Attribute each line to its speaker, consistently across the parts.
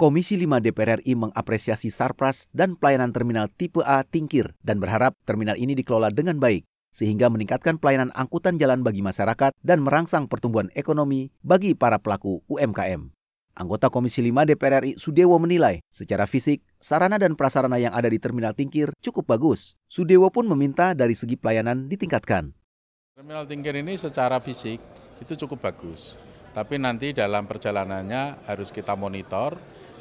Speaker 1: Komisi 5 DPR RI mengapresiasi Sarpras dan pelayanan terminal tipe A Tingkir dan berharap terminal ini dikelola dengan baik sehingga meningkatkan pelayanan angkutan jalan bagi masyarakat dan merangsang pertumbuhan ekonomi bagi para pelaku UMKM. Anggota Komisi 5 DPR RI Sudewo menilai, secara fisik, sarana dan prasarana yang ada di Terminal Tingkir cukup bagus. Sudewo pun meminta dari segi pelayanan ditingkatkan.
Speaker 2: Terminal Tingkir ini secara fisik itu cukup bagus, tapi nanti dalam perjalanannya harus kita monitor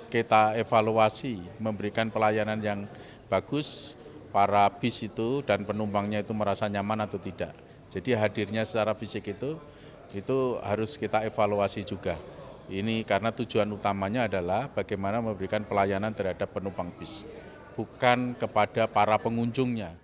Speaker 2: kita evaluasi, memberikan pelayanan yang bagus, para bis itu dan penumpangnya itu merasa nyaman atau tidak. Jadi hadirnya secara fisik itu itu harus kita evaluasi juga. Ini karena tujuan utamanya adalah bagaimana memberikan pelayanan terhadap penumpang bis, bukan kepada para pengunjungnya.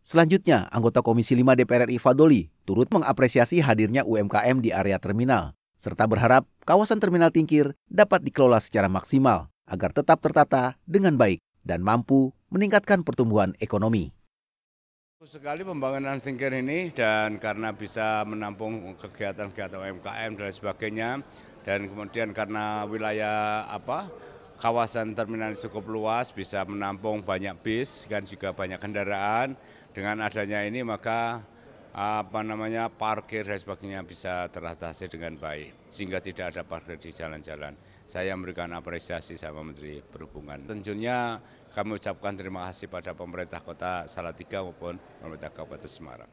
Speaker 1: Selanjutnya, anggota Komisi 5 DPR RI Fadoli turut mengapresiasi hadirnya UMKM di area terminal serta berharap kawasan terminal Tingkir dapat dikelola secara maksimal agar tetap tertata dengan baik dan mampu meningkatkan pertumbuhan ekonomi.
Speaker 3: Sekali pembangunan tingkir ini dan karena bisa menampung kegiatan-kegiatan UMKM dan sebagainya dan kemudian karena wilayah apa kawasan terminal cukup luas bisa menampung banyak bis dan juga banyak kendaraan dengan adanya ini maka apa namanya parkir dan sebagainya bisa teratasi dengan baik sehingga tidak ada parkir di jalan-jalan. Saya memberikan apresiasi sama Menteri Perhubungan. Tentunya kami ucapkan terima kasih pada pemerintah kota Salatiga maupun pemerintah Kabupaten Semarang.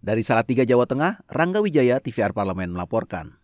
Speaker 1: Dari Salatiga, Jawa Tengah, Rangga Wijaya, TVR Parlemen melaporkan.